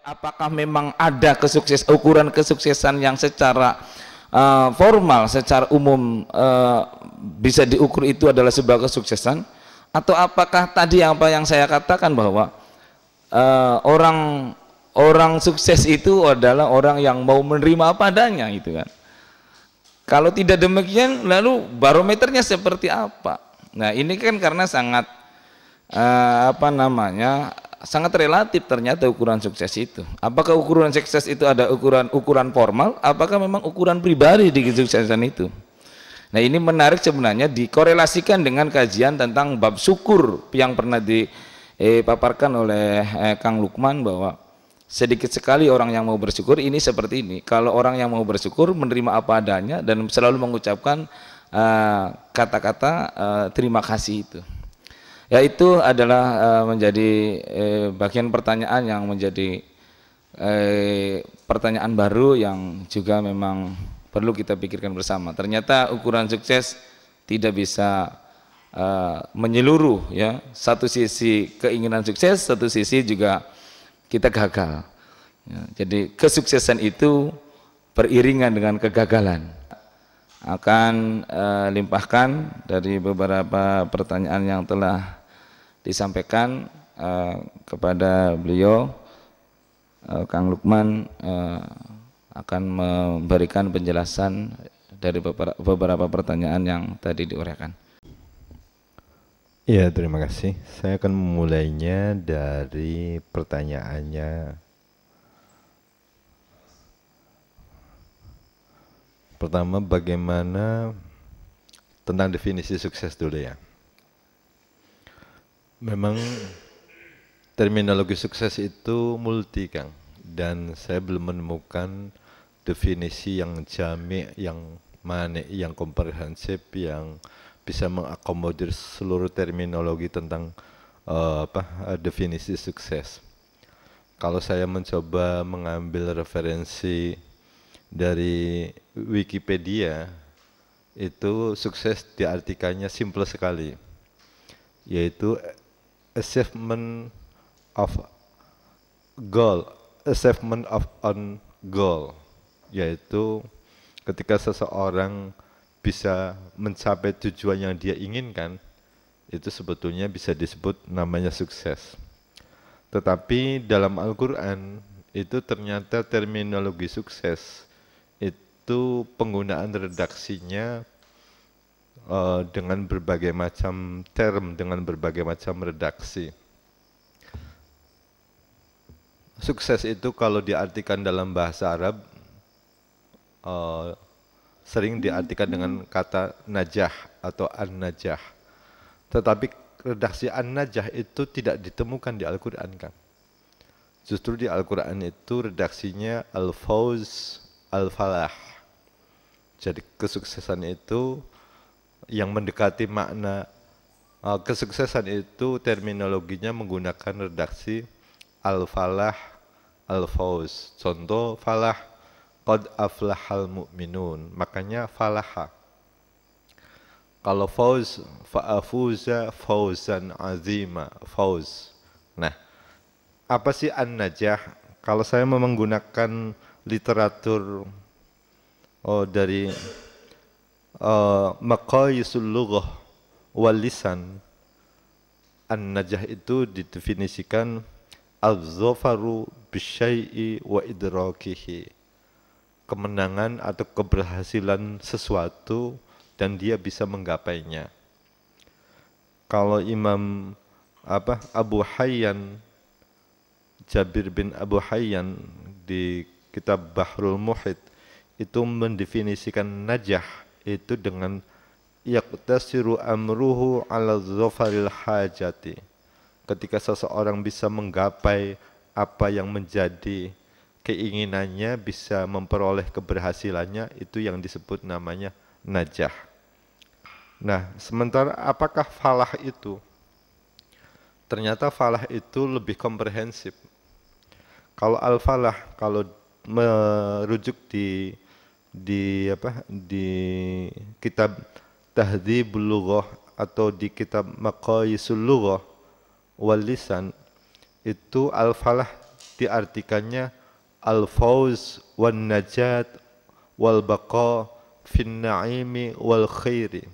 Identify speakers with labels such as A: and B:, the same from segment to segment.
A: apakah memang ada kesukses ukuran kesuksesan yang secara uh, formal secara umum uh, bisa diukur itu adalah sebuah kesuksesan atau apakah tadi apa yang saya katakan bahwa uh, orang orang sukses itu adalah orang yang mau menerima apa adanya gitu kan kalau tidak demikian lalu barometernya seperti apa nah ini kan karena sangat uh, apa namanya sangat relatif ternyata ukuran sukses itu. Apakah ukuran sukses itu ada ukuran ukuran formal? Apakah memang ukuran pribadi di kesuksesan itu? Nah ini menarik sebenarnya dikorelasikan dengan kajian tentang bab syukur yang pernah dipaparkan eh, oleh eh, Kang Lukman bahwa sedikit sekali orang yang mau bersyukur ini seperti ini. Kalau orang yang mau bersyukur menerima apa adanya dan selalu mengucapkan eh, kata-kata uh, terima kasih itu. Ya itu adalah eh, menjadi eh, bagian pertanyaan yang menjadi eh, pertanyaan baru yang juga memang perlu kita pikirkan bersama. Ternyata ukuran sukses tidak bisa menyeluruh ya. Satu sisi keinginan sukses, satu sisi juga kita gagal. Ya, jadi kesuksesan itu beriringan dengan kegagalan. Akan uh, limpahkan dari beberapa pertanyaan yang telah disampaikan uh, kepada beliau uh, Kang Lukman uh, akan memberikan penjelasan dari beberapa, pertanyaan yang tadi diuraikan.
B: Ya, terima kasih. Saya akan memulainya dari pertanyaannya pertama bagaimana tentang definisi sukses dulu ya. Memang terminologi sukses itu multi, Kang. Dan saya belum menemukan definisi yang jami, yang manik, yang komprehensif, yang bisa mengakomodir seluruh terminologi tentang uh, apa eh, definisi sukses. Kalau saya mencoba mengambil referensi dari Wikipedia, itu sukses diartikannya simple sekali, yaitu achievement of goal, achievement of on goal, yaitu ketika seseorang bisa mencapai tujuan yang dia inginkan, itu sebetulnya bisa disebut namanya sukses. Tetapi dalam Al-Quran itu ternyata terminologi sukses itu penggunaan redaksinya Eh, dengan berbagai macam term, dengan berbagai macam redaksi. Sukses itu kalau diartikan dalam bahasa Arab eh, sering diartikan dengan kata najah atau an-najah. Tetapi redaksi an-najah itu tidak ditemukan di Al-Qur'an kan. Justru di Al-Qur'an itu redaksinya al fawz al-falah. Jadi kesuksesan itu yang mendekati makna uh, kesuksesan itu terminologinya menggunakan redaksi al-falah al faus Contoh falah qad aflahal mu'minun. Makanya falaha. Kalau faus fa'afuza fauzan azima, faus Nah, apa sih an-najah? Kalau saya menggunakan literatur oh dari uh, eh, maqayisul lughah wal lisan an-najah itu didefinisikan al-zafaru bisyai'i wa idrakihi kemenangan atau keberhasilan sesuatu dan dia bisa menggapainya kalau Imam apa Abu Hayyan Jabir bin Abu Hayyan di kitab Bahrul Muhit itu mendefinisikan najah itu dengan yaqtasiru amruhu ala zofaril hajati. Ketika seseorang bisa menggapai apa yang menjadi keinginannya, bisa memperoleh keberhasilannya, itu yang disebut namanya najah. Nah, sementara apakah falah itu? Ternyata falah itu lebih komprehensif. Kalau al-falah, kalau merujuk di di apa di kitab Tahdzibul Lughah atau di kitab Maqayisul Lughah wal Lisan itu al-falah diartikannya al wan najat wal baqa fin na'imi wal khairi.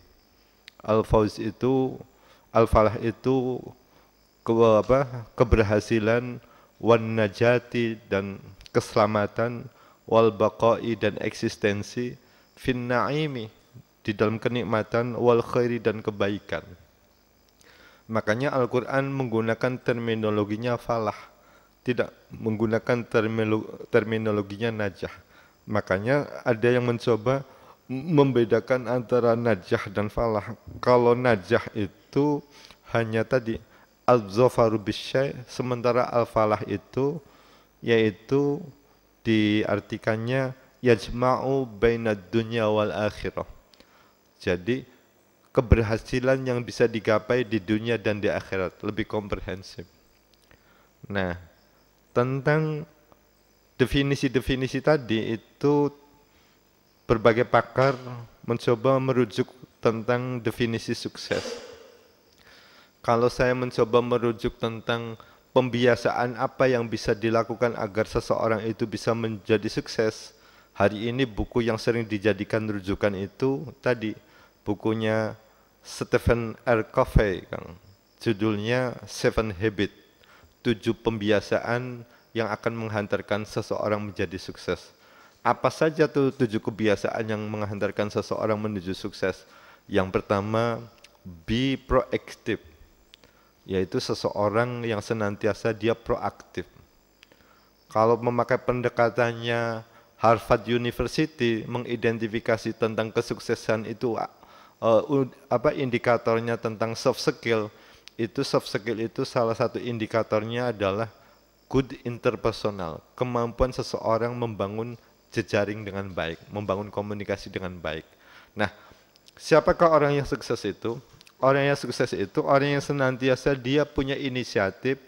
B: al itu al-falah itu ke, apa, keberhasilan wan najati dan keselamatan wal baqai dan eksistensi fin naimi di dalam kenikmatan wal khairi dan kebaikan. Makanya Al-Qur'an menggunakan terminologinya falah, tidak menggunakan terminologinya najah. Makanya ada yang mencoba membedakan antara najah dan falah. Kalau najah itu hanya tadi al-zafaru sementara al-falah itu yaitu diartikannya yajma'u baina dunya wal akhirah. Jadi keberhasilan yang bisa digapai di dunia dan di akhirat lebih komprehensif. Nah, tentang definisi-definisi tadi itu berbagai pakar mencoba merujuk tentang definisi sukses. Kalau saya mencoba merujuk tentang pembiasaan apa yang bisa dilakukan agar seseorang itu bisa menjadi sukses. Hari ini buku yang sering dijadikan rujukan itu tadi bukunya Stephen R. Covey, Kang. Judulnya Seven Habit, tujuh pembiasaan yang akan menghantarkan seseorang menjadi sukses. Apa saja tuh tujuh kebiasaan yang menghantarkan seseorang menuju sukses? Yang pertama, be proactive yaitu seseorang yang senantiasa dia proaktif. Kalau memakai pendekatannya Harvard University mengidentifikasi tentang kesuksesan itu uh, uh, apa indikatornya tentang soft skill, itu soft skill itu salah satu indikatornya adalah good interpersonal, kemampuan seseorang membangun jejaring dengan baik, membangun komunikasi dengan baik. Nah, siapakah orang yang sukses itu? orang yang sukses itu orang yang senantiasa dia punya inisiatif,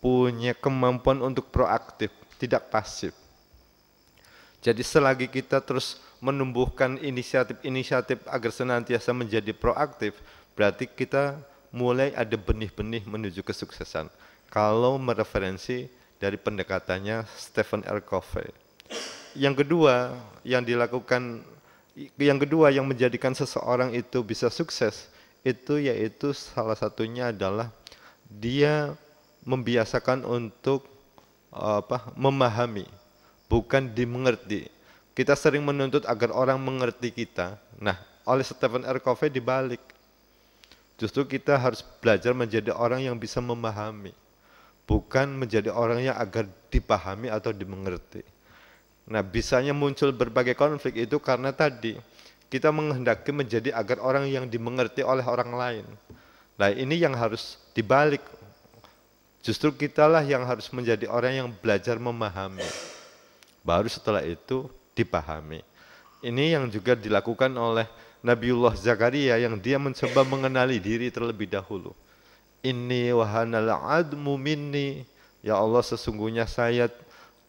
B: punya kemampuan untuk proaktif, tidak pasif. Jadi selagi kita terus menumbuhkan inisiatif-inisiatif agar senantiasa menjadi proaktif, berarti kita mulai ada benih-benih menuju kesuksesan. Kalau mereferensi dari pendekatannya Stephen R. Covey. Yang kedua yang dilakukan, yang kedua yang menjadikan seseorang itu bisa sukses itu yaitu salah satunya adalah dia membiasakan untuk apa memahami bukan dimengerti kita sering menuntut agar orang mengerti kita nah oleh Stephen R. Covey dibalik justru kita harus belajar menjadi orang yang bisa memahami bukan menjadi orang yang agar dipahami atau dimengerti nah bisanya muncul berbagai konflik itu karena tadi kita menghendaki menjadi agar orang yang dimengerti oleh orang lain. Nah ini yang harus dibalik. Justru kitalah yang harus menjadi orang yang belajar memahami. Baru setelah itu dipahami. Ini yang juga dilakukan oleh Nabiullah Zakaria yang dia mencoba mengenali diri terlebih dahulu. Ini wahanal admu minni. Ya Allah sesungguhnya saya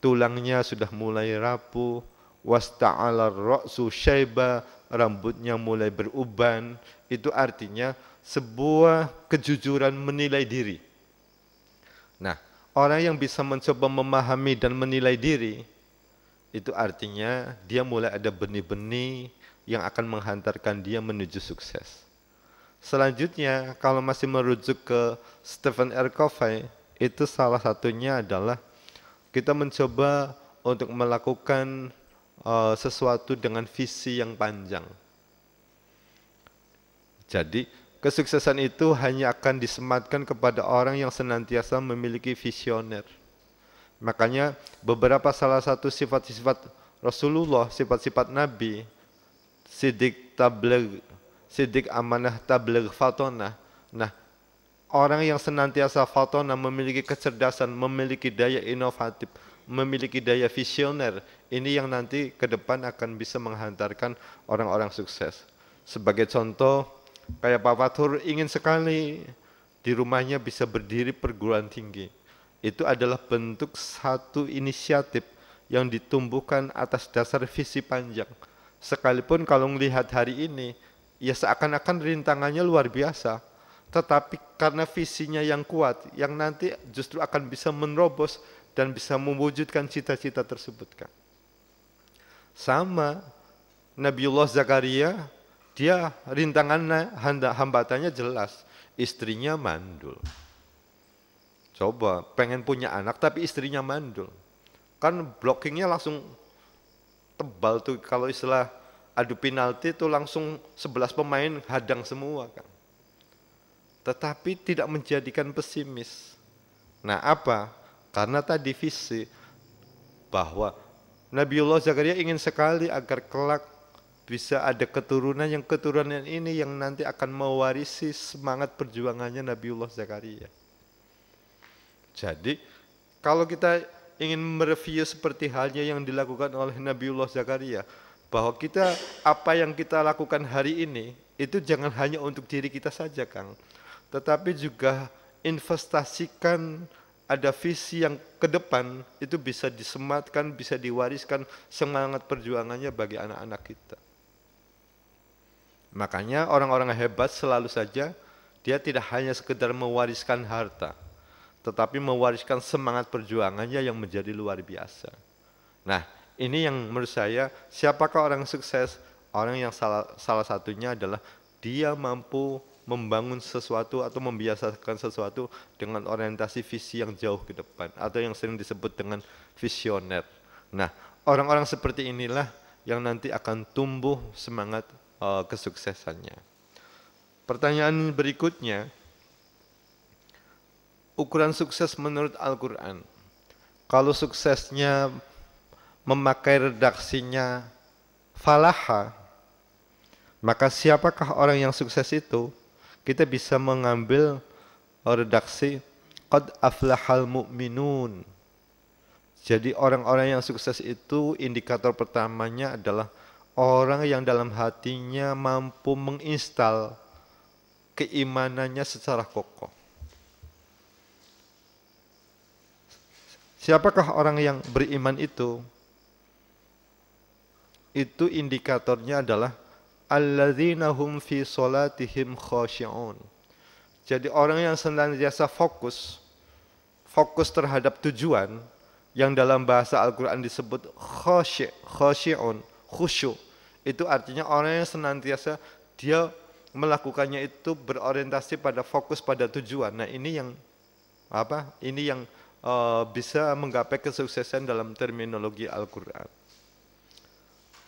B: tulangnya sudah mulai rapuh. Wasta'ala ra'su syaiba rambutnya mulai beruban, itu artinya sebuah kejujuran menilai diri. Nah, orang yang bisa mencoba memahami dan menilai diri, itu artinya dia mulai ada benih-benih yang akan menghantarkan dia menuju sukses. Selanjutnya, kalau masih merujuk ke Stephen R. Covey, itu salah satunya adalah kita mencoba untuk melakukan Eh, sesuatu dengan visi yang panjang. Jadi, kesuksesan itu hanya akan disematkan kepada orang yang senantiasa memiliki visioner. Makanya beberapa salah satu sifat-sifat Rasulullah, sifat-sifat Nabi, sidik tabligh, sidik amanah tabligh fatona. Nah, orang yang senantiasa fatona memiliki kecerdasan, memiliki daya inovatif, memiliki daya visioner, ini yang nanti ke depan akan bisa menghantarkan orang-orang sukses. Sebagai contoh, kayak Pak Fathur ingin sekali di rumahnya bisa berdiri perguruan tinggi. Itu adalah bentuk satu inisiatif yang ditumbuhkan atas dasar visi panjang. Sekalipun kalau melihat hari ini, ya seakan-akan rintangannya luar biasa. Tetapi karena visinya yang kuat, yang nanti justru akan bisa menerobos dan bisa mewujudkan cita-cita tersebut kan. Sama Nabiullah Zakaria, dia rintangannya, hambatannya jelas, istrinya mandul. Coba pengen punya anak tapi istrinya mandul. Kan blockingnya langsung tebal tuh kalau istilah adu penalti itu langsung 11 pemain hadang semua kan. Tetapi tidak menjadikan pesimis. Nah apa? Karena tadi visi bahwa Nabiullah Zakaria ingin sekali agar kelak bisa ada keturunan yang keturunan ini yang nanti akan mewarisi semangat perjuangannya Nabiullah Zakaria. Jadi kalau kita ingin mereview seperti halnya yang dilakukan oleh Nabiullah Zakaria, bahwa kita apa yang kita lakukan hari ini itu jangan hanya untuk diri kita saja, Kang, tetapi juga investasikan ada visi yang ke depan itu bisa disematkan, bisa diwariskan semangat perjuangannya bagi anak-anak kita. Makanya orang-orang hebat selalu saja dia tidak hanya sekedar mewariskan harta, tetapi mewariskan semangat perjuangannya yang menjadi luar biasa. Nah, ini yang menurut saya siapakah orang sukses? Orang yang salah, salah satunya adalah dia mampu membangun sesuatu atau membiasakan sesuatu dengan orientasi visi yang jauh ke depan atau yang sering disebut dengan visioner. Nah, orang-orang seperti inilah yang nanti akan tumbuh semangat uh, kesuksesannya. Pertanyaan berikutnya, ukuran sukses menurut Al-Quran. Kalau suksesnya memakai redaksinya falaha, maka siapakah orang yang sukses itu? kita bisa mengambil redaksi qad aflahal mu'minun. Jadi orang-orang yang sukses itu indikator pertamanya adalah orang yang dalam hatinya mampu menginstal keimanannya secara kokoh. Siapakah orang yang beriman itu? Itu indikatornya adalah alladzina hum fi salatihim khashi'un. Jadi orang yang senantiasa fokus fokus terhadap tujuan yang dalam bahasa Al-Qur'an disebut khasyi' khashi'un, khusyuk. Itu artinya orang yang senantiasa dia melakukannya itu berorientasi pada fokus pada tujuan. Nah, ini yang apa? Ini yang uh, bisa menggapai kesuksesan dalam terminologi Al-Qur'an.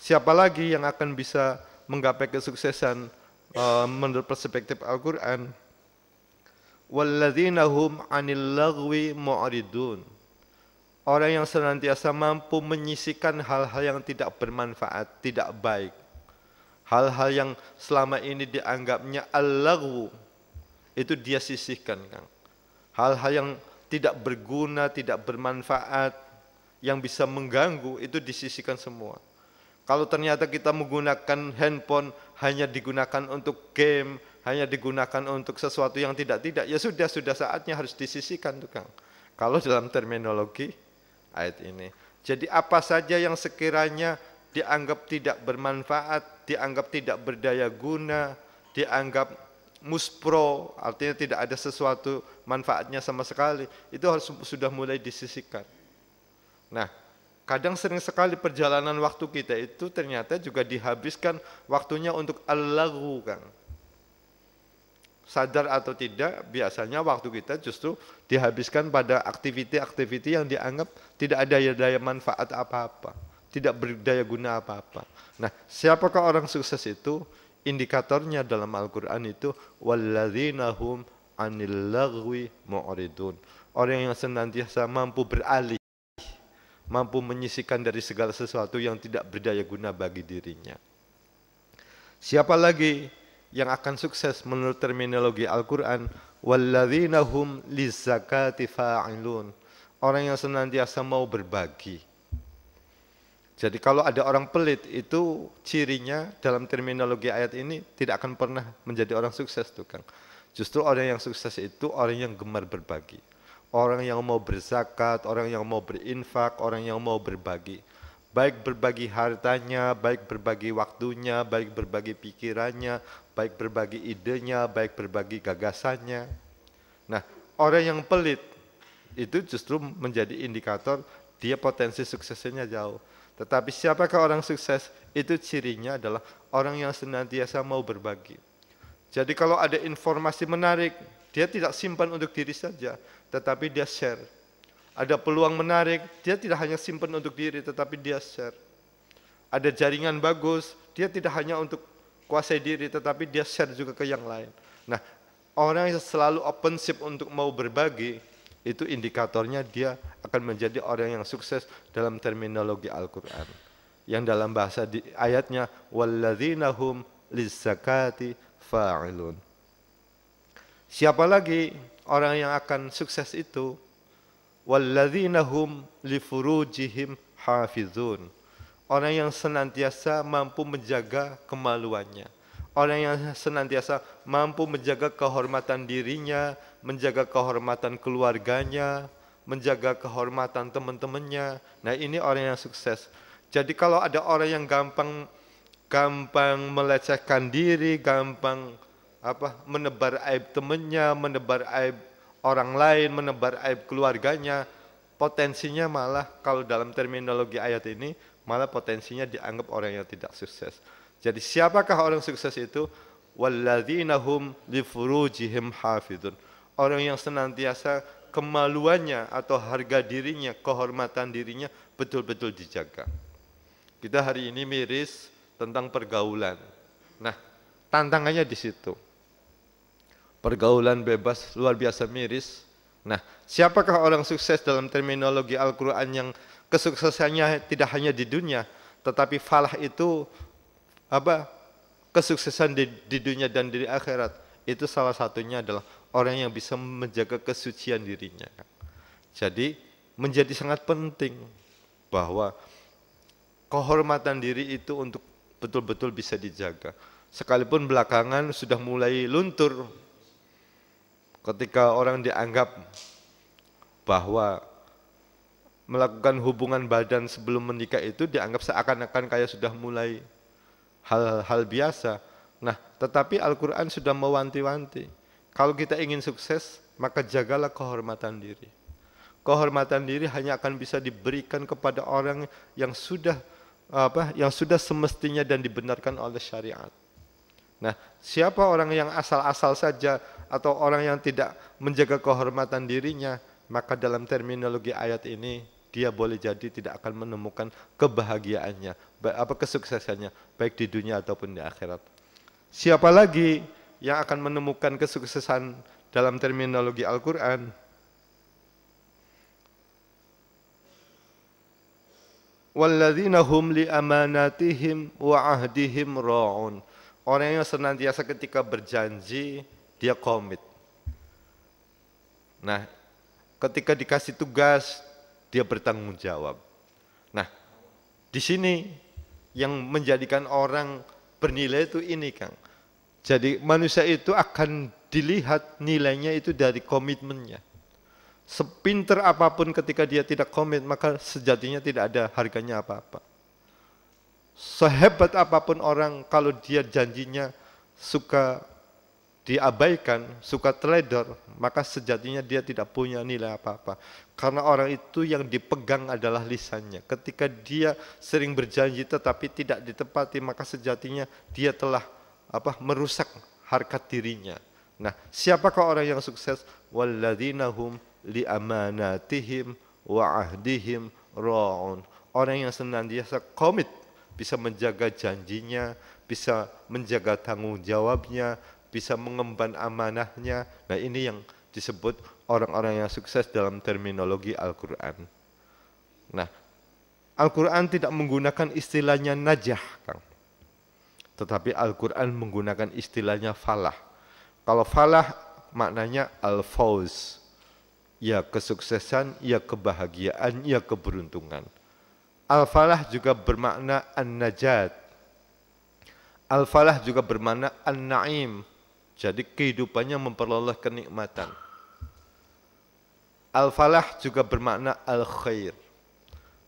B: Siapa lagi yang akan bisa menggapai kesuksesan uh, menurut perspektif Al-Qur'an. Walladzina 'anil lagwi Orang yang senantiasa mampu menyisikan hal-hal yang tidak bermanfaat, tidak baik. Hal-hal yang selama ini dianggapnya al-lagwu itu dia sisihkan, Hal-hal yang tidak berguna, tidak bermanfaat, yang bisa mengganggu itu disisihkan semua. Kalau ternyata kita menggunakan handphone hanya digunakan untuk game, hanya digunakan untuk sesuatu yang tidak-tidak, ya sudah, sudah saatnya harus disisikan, tuh kang. Kalau dalam terminologi ayat ini. Jadi apa saja yang sekiranya dianggap tidak bermanfaat, dianggap tidak berdaya guna, dianggap muspro, artinya tidak ada sesuatu manfaatnya sama sekali, itu harus sudah mulai disisikan. Nah, Kadang sering sekali perjalanan waktu kita itu ternyata juga dihabiskan waktunya untuk al-lagu, kan? Sadar atau tidak, biasanya waktu kita justru dihabiskan pada aktiviti-aktiviti yang dianggap tidak ada daya manfaat apa-apa, tidak berdaya guna apa-apa. Nah, siapakah orang sukses itu? Indikatornya dalam Al-Qur'an itu walladzina anil lagwi mu'ridun. Orang yang senantiasa mampu beralih mampu menyisikan dari segala sesuatu yang tidak berdaya guna bagi dirinya. Siapa lagi yang akan sukses menurut terminologi Al-Qur'an Walladhinahum hum fa'ilun. Orang yang senantiasa mau berbagi. Jadi kalau ada orang pelit itu cirinya dalam terminologi ayat ini tidak akan pernah menjadi orang sukses tukang. Justru orang yang sukses itu orang yang gemar berbagi orang yang mau berzakat, orang yang mau berinfak, orang yang mau berbagi. Baik berbagi hartanya, baik berbagi waktunya, baik berbagi pikirannya, baik berbagi idenya, baik berbagi gagasannya. Nah, orang yang pelit itu justru menjadi indikator dia potensi suksesnya jauh. Tetapi siapakah orang sukses? Itu cirinya adalah orang yang senantiasa mau berbagi. Jadi kalau ada informasi menarik, dia tidak simpan untuk diri saja, tetapi dia share. Ada peluang menarik, dia tidak hanya simpan untuk diri, tetapi dia share. Ada jaringan bagus, dia tidak hanya untuk kuasai diri, tetapi dia share juga ke yang lain. Nah, orang yang selalu open ship untuk mau berbagi, itu indikatornya dia akan menjadi orang yang sukses dalam terminologi Al-Quran. Yang dalam bahasa di ayatnya, وَالَّذِينَهُمْ لِزَّكَاتِ فَاعِلُونَ Siapa lagi orang yang akan sukses itu? Walladzina hum hafizun. Orang yang senantiasa mampu menjaga kemaluannya. Orang yang senantiasa mampu menjaga kehormatan dirinya, menjaga kehormatan keluarganya, menjaga kehormatan teman-temannya. Nah, ini orang yang sukses. Jadi kalau ada orang yang gampang gampang melecehkan diri, gampang apa menebar aib temennya, menebar aib orang lain, menebar aib keluarganya, potensinya malah kalau dalam terminologi ayat ini malah potensinya dianggap orang yang tidak sukses. Jadi siapakah orang sukses itu? Walladzina hum hafidun. Orang yang senantiasa kemaluannya atau harga dirinya, kehormatan dirinya betul-betul dijaga. Kita hari ini miris tentang pergaulan. Nah, tantangannya di situ pergaulan bebas luar biasa miris. Nah, siapakah orang sukses dalam terminologi Al-Quran yang kesuksesannya tidak hanya di dunia, tetapi falah itu apa kesuksesan di, di dunia dan di akhirat itu salah satunya adalah orang yang bisa menjaga kesucian dirinya. Jadi menjadi sangat penting bahwa kehormatan diri itu untuk betul-betul bisa dijaga. Sekalipun belakangan sudah mulai luntur ketika orang dianggap bahwa melakukan hubungan badan sebelum menikah itu dianggap seakan-akan kayak sudah mulai hal-hal biasa. Nah, tetapi Al-Quran sudah mewanti-wanti. Kalau kita ingin sukses, maka jagalah kehormatan diri. Kehormatan diri hanya akan bisa diberikan kepada orang yang sudah apa yang sudah semestinya dan dibenarkan oleh syariat. Nah, siapa orang yang asal-asal saja atau orang yang tidak menjaga kehormatan dirinya, maka dalam terminologi ayat ini dia boleh jadi tidak akan menemukan kebahagiaannya, apa kesuksesannya baik di dunia ataupun di akhirat. Siapa lagi yang akan menemukan kesuksesan dalam terminologi Al-Qur'an? Walladzina hum li amanatihim wa ahdihim ra'un. Orang yang senantiasa ketika berjanji dia komit. Nah, ketika dikasih tugas, dia bertanggung jawab. Nah, di sini yang menjadikan orang bernilai itu ini, Kang. Jadi manusia itu akan dilihat nilainya itu dari komitmennya. Sepinter apapun ketika dia tidak komit, maka sejatinya tidak ada harganya apa-apa. Sehebat apapun orang, kalau dia janjinya suka diabaikan, suka trader maka sejatinya dia tidak punya nilai apa-apa. Karena orang itu yang dipegang adalah lisannya. Ketika dia sering berjanji tetapi tidak ditepati, maka sejatinya dia telah apa merusak harkat dirinya. Nah, siapakah orang yang sukses? Walladzina hum li amanatihim wa ahdihim ra'un. Orang yang senantiasa komit bisa menjaga janjinya, bisa menjaga tanggung jawabnya, bisa mengemban amanahnya. Nah, ini yang disebut orang-orang yang sukses dalam terminologi Al-Qur'an. Nah, Al-Qur'an tidak menggunakan istilahnya najah, Kang. Tetapi Al-Qur'an menggunakan istilahnya falah. Kalau falah maknanya al-fauz. Ya kesuksesan, ya kebahagiaan, ya keberuntungan. Al-falah juga bermakna an-najat. Al-falah juga bermakna an-naim, jadi kehidupannya memperoleh kenikmatan. Al-falah juga bermakna al-khair.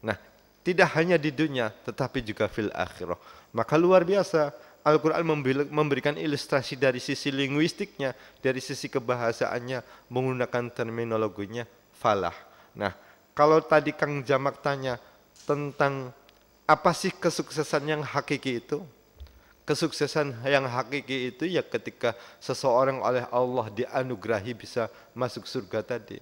B: Nah, tidak hanya di dunia tetapi juga fil akhirah. Maka luar biasa Al-Quran memberikan ilustrasi dari sisi linguistiknya, dari sisi kebahasaannya, menggunakan terminologinya falah. Nah, kalau tadi Kang Jamak tanya tentang apa sih kesuksesan yang hakiki itu? Kesuksesan yang hakiki itu ya ketika seseorang oleh Allah dianugerahi bisa masuk surga tadi.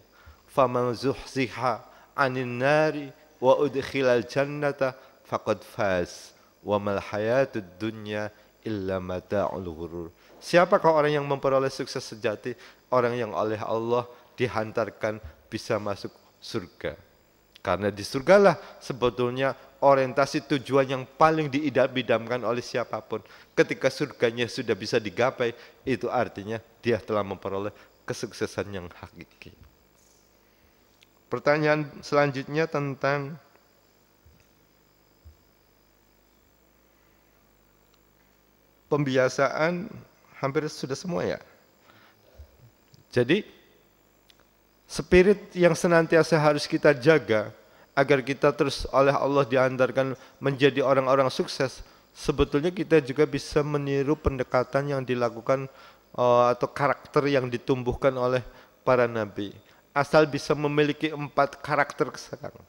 B: Faman zuhziha anin nari wa udkhilal jannata faqad faz wa mal hayatud dunya illa mata'ul ghurur. Siapakah orang yang memperoleh sukses sejati? Orang yang oleh Allah dihantarkan bisa masuk surga. Karena di surgalah sebetulnya orientasi tujuan yang paling diidam-idamkan oleh siapapun. Ketika surganya sudah bisa digapai, itu artinya dia telah memperoleh kesuksesan yang hakiki. Pertanyaan selanjutnya tentang pembiasaan hampir sudah semua ya. Jadi Spirit yang senantiasa harus kita jaga agar kita terus oleh Allah diantarkan menjadi orang-orang sukses. Sebetulnya kita juga bisa meniru pendekatan yang dilakukan eh, atau karakter yang ditumbuhkan oleh para nabi. Asal bisa memiliki empat karakter sekarang.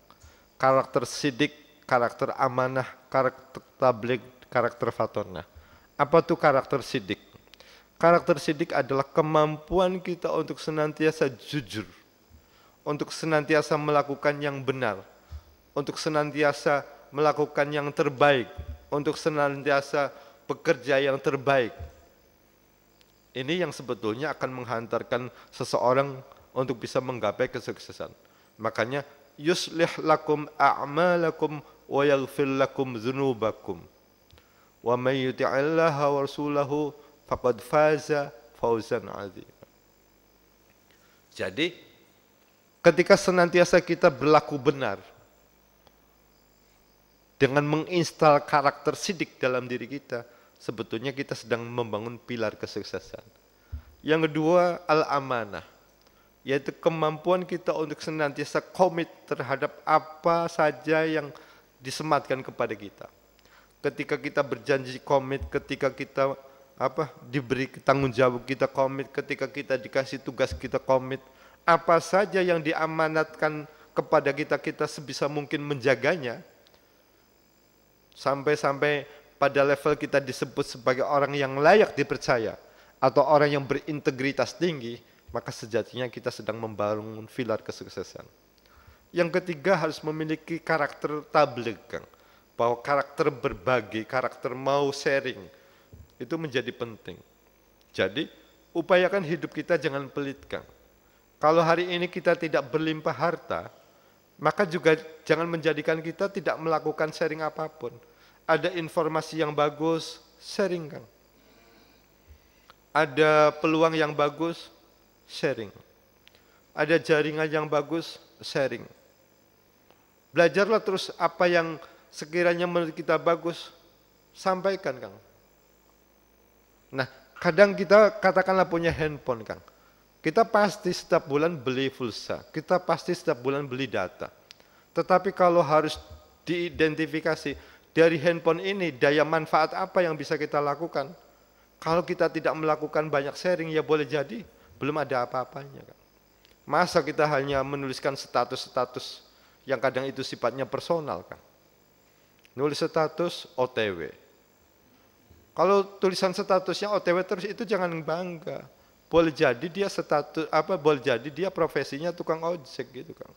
B: Karakter sidik, karakter amanah, karakter tablik, karakter fatona. Apa tuh karakter sidik? Karakter sidik adalah kemampuan kita untuk senantiasa jujur untuk senantiasa melakukan yang benar, untuk senantiasa melakukan yang terbaik, untuk senantiasa bekerja yang terbaik. Ini yang sebetulnya akan menghantarkan seseorang untuk bisa menggapai kesuksesan. Makanya yuslih lakum a'malakum wa yaghfir lakum dzunubakum. Wa may yuti'allaha wa rasulahu faqad faza fawzan Jadi ketika senantiasa kita berlaku benar dengan menginstal karakter sidik dalam diri kita, sebetulnya kita sedang membangun pilar kesuksesan. Yang kedua, al-amanah, yaitu kemampuan kita untuk senantiasa komit terhadap apa saja yang disematkan kepada kita. Ketika kita berjanji komit, ketika kita apa diberi tanggung jawab kita komit, ketika kita dikasih tugas kita komit, apa saja yang diamanatkan kepada kita kita sebisa mungkin menjaganya sampai-sampai pada level kita disebut sebagai orang yang layak dipercaya atau orang yang berintegritas tinggi maka sejatinya kita sedang membangun filar kesuksesan yang ketiga harus memiliki karakter tablegang bahwa karakter berbagi karakter mau sharing itu menjadi penting jadi upayakan hidup kita jangan pelitkan. kang kalau hari ini kita tidak berlimpah harta, maka juga jangan menjadikan kita tidak melakukan sharing apapun. Ada informasi yang bagus, sharing, kan. Ada peluang yang bagus, sharing. Ada jaringan yang bagus, sharing. Belajarlah terus apa yang sekiranya menurut kita bagus, sampaikan Kang. Nah, kadang kita katakanlah punya handphone Kang. Kita pasti setiap bulan beli pulsa, kita pasti setiap bulan beli data. Tetapi kalau harus diidentifikasi dari handphone ini daya manfaat apa yang bisa kita lakukan? Kalau kita tidak melakukan banyak sharing ya boleh jadi belum ada apa-apanya kan. Masa kita hanya menuliskan status-status yang kadang itu sifatnya personal kan. Nulis status OTW. Kalau tulisan statusnya OTW terus itu jangan bangga boleh jadi dia status apa boleh jadi dia profesinya tukang ojek gitu kan.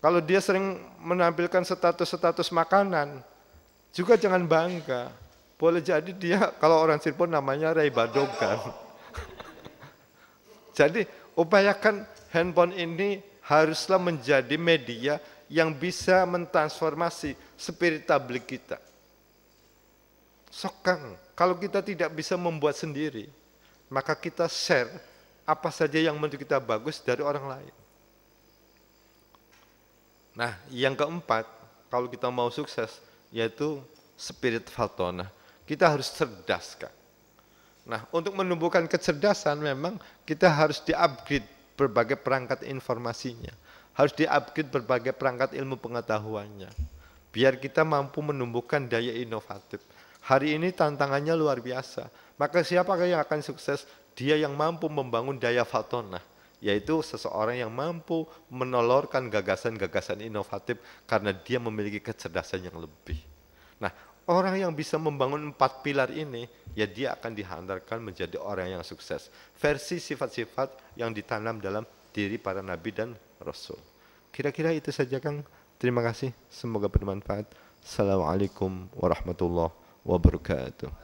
B: Kalau dia sering menampilkan status-status makanan, juga jangan bangga. Boleh jadi dia kalau orang Cirebon namanya Ray Badogan. jadi upayakan handphone ini haruslah menjadi media yang bisa mentransformasi spirit tablik kita. Sokang kalau kita tidak bisa membuat sendiri maka kita share apa saja yang menurut kita bagus dari orang lain. Nah, yang keempat, kalau kita mau sukses, yaitu spirit fatona. Kita harus cerdas, Kak. Nah, untuk menumbuhkan kecerdasan memang kita harus di-upgrade berbagai perangkat informasinya. Harus di-upgrade berbagai perangkat ilmu pengetahuannya. Biar kita mampu menumbuhkan daya inovatif. Hari ini tantangannya luar biasa. Maka siapakah yang akan sukses? Dia yang mampu membangun daya fatona, yaitu seseorang yang mampu menolorkan gagasan-gagasan inovatif karena dia memiliki kecerdasan yang lebih. Nah, orang yang bisa membangun empat pilar ini, ya dia akan dihantarkan menjadi orang yang sukses. Versi sifat-sifat yang ditanam dalam diri para nabi dan rasul. Kira-kira itu saja Kang. Terima kasih. Semoga bermanfaat. Assalamualaikum warahmatullahi wabarakatuh